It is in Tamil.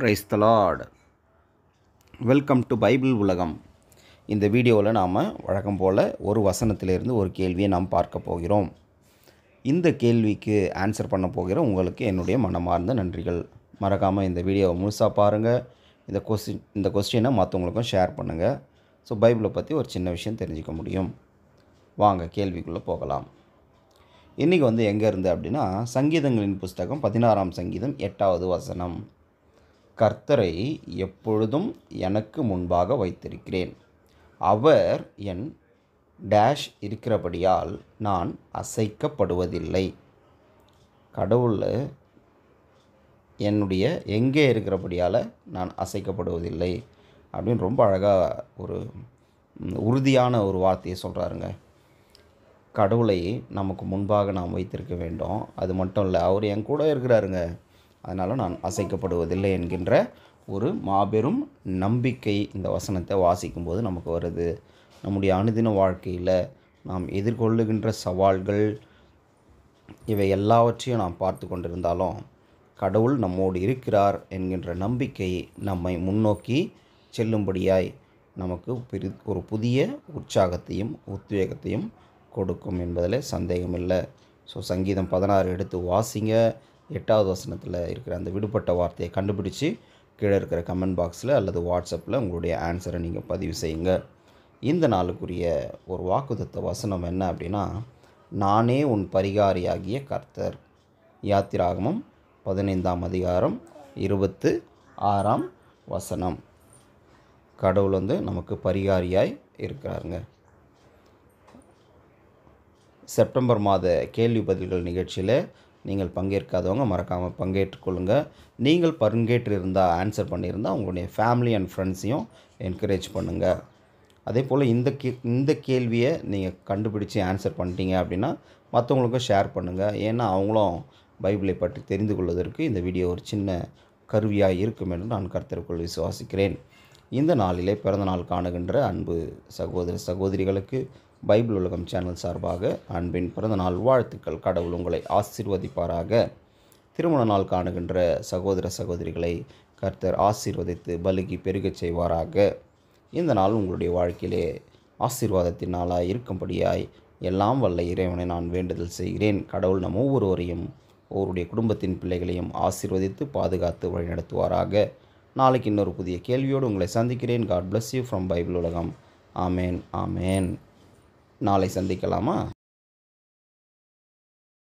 price the Lord welcome to Bible உலகம் இந்த வீடியோவில் நாம் வழக்கம் போல் ஒரு வசனத்திலிருந்து ஒரு கேள்வியை நாம் பார்க்க போகிறோம் இந்த கேள்விக்கு ஆன்சர் பண்ண போகிறோம் உங்களுக்கு என்னுடைய மனமார்ந்த நன்றிகள் மறக்காமல் இந்த வீடியோவை முழுசாக பாருங்கள் இந்த கொஸ்டின் இந்த கொஸ்டினை மற்றவங்களுக்கும் ஷேர் பண்ணுங்கள் ஸோ பைபிளை பற்றி ஒரு சின்ன விஷயம் தெரிஞ்சுக்க முடியும் வாங்க கேள்விக்குள்ளே போகலாம் இன்றைக்கி வந்து எங்கே இருந்து அப்படின்னா சங்கீதங்களின் புஸ்தகம் பதினாறாம் சங்கீதம் எட்டாவது வசனம் கர்த்தரை எப்பொழுதும் எனக்கு முன்பாக வைத்திருக்கிறேன் அவர் என் டேஷ் இருக்கிறபடியால் நான் அசைக்கப்படுவதில்லை கடவுள் என்னுடைய எங்கே இருக்கிறபடியால் நான் அசைக்கப்படுவதில்லை அப்படின்னு ரொம்ப அழகாக ஒரு உறுதியான ஒரு வார்த்தையை சொல்கிறாருங்க கடவுளை நமக்கு முன்பாக நாம் வைத்திருக்க வேண்டும் அது மட்டும் இல்லை அவர் என் கூட இருக்கிறாருங்க அதனால் நான் அசைக்கப்படுவதில்லை என்கின்ற ஒரு மாபெரும் நம்பிக்கை இந்த வசனத்தை வாசிக்கும்போது நமக்கு வருது நம்முடைய அனுதின வாழ்க்கையில் நாம் எதிர்கொள்ளுகின்ற சவால்கள் இவை எல்லாவற்றையும் நாம் பார்த்து கொண்டிருந்தாலும் கடவுள் நம்மோடு இருக்கிறார் என்கின்ற நம்பிக்கை நம்மை முன்னோக்கி செல்லும்படியாய் நமக்கு ஒரு புதிய உற்சாகத்தையும் உத்வேகத்தையும் கொடுக்கும் என்பதில் சந்தேகமில்லை ஸோ சங்கீதம் பதினாறு எடுத்து வாசிங்க எட்டாவது வசனத்தில் இருக்கிற அந்த விடுபட்ட வார்த்தையை கண்டுபிடிச்சு கீழே இருக்கிற கமெண்ட் பாக்ஸில் அல்லது வாட்ஸ்அப்பில் உங்களுடைய ஆன்சரை நீங்கள் பதிவு செய்யுங்க இந்த நாளுக்குரிய ஒரு வாக்குதத்த வசனம் என்ன அப்படின்னா நானே உன் பரிகாரியாகிய கர்த்தர் யாத்திராகமம் பதினைந்தாம் அதிகாரம் இருபத்து ஆறாம் வசனம் கடவுள் வந்து நமக்கு பரிகாரியாய் இருக்கிறாருங்க செப்டம்பர் மாத கேள்வி பதில்கள் நிகழ்ச்சியில் நீங்கள் பங்கேற்காதவங்க மறக்காமல் பங்கேற்றுக்கொள்ளுங்கள் நீங்கள் பங்கேற்று இருந்தால் ஆன்சர் பண்ணியிருந்தால் உங்களுடைய ஃபேமிலி அண்ட் ஃப்ரெண்ட்ஸையும் என்கரேஜ் பண்ணுங்கள் அதே போல் இந்த கே இந்த கேள்வியை நீங்கள் கண்டுபிடிச்சி ஆன்சர் பண்ணிட்டீங்க அப்படின்னா மற்றவங்களுக்கும் ஷேர் பண்ணுங்கள் ஏன்னா அவங்களும் பைபிளை பற்றி தெரிந்து கொள்வதற்கு இந்த வீடியோ ஒரு சின்ன கருவியாக இருக்கும் என்று நான் கருத்தருக்குள் விசுவாசிக்கிறேன் இந்த நாளிலே பிறந்த நாள் காணுகின்ற அன்பு சகோதர சகோதரிகளுக்கு பைபிள் உலகம் சேனல் சார்பாக அன்பின் பிறந்தநாள் வாழ்த்துக்கள் கடவுள் உங்களை ஆசிர்வதிப்பாராக திருமண நாள் காணுகின்ற சகோதர சகோதரிகளை கர்த்தர் ஆசீர்வதித்து பலுகி பெருகச் செய்வாராக இந்த நாள் உங்களுடைய வாழ்க்கையிலே ஆசீர்வாதத்தின் நாளாக இருக்கும்படியாய் எல்லாம் வல்ல இறைவனை நான் வேண்டுதல் செய்கிறேன் கடவுள் நம் ஒவ்வொருவரையும் ஒவ்வொருடைய குடும்பத்தின் பிள்ளைகளையும் ஆசீர்வதித்து பாதுகாத்து வழிநடத்துவாராக நாளைக்கு இன்னொரு புதிய கேள்வியோடு உங்களை சந்திக்கிறேன் God bless you from Bible உலகம் ஆமேன் ஆமேன் நாளை சந்திக்கலாமா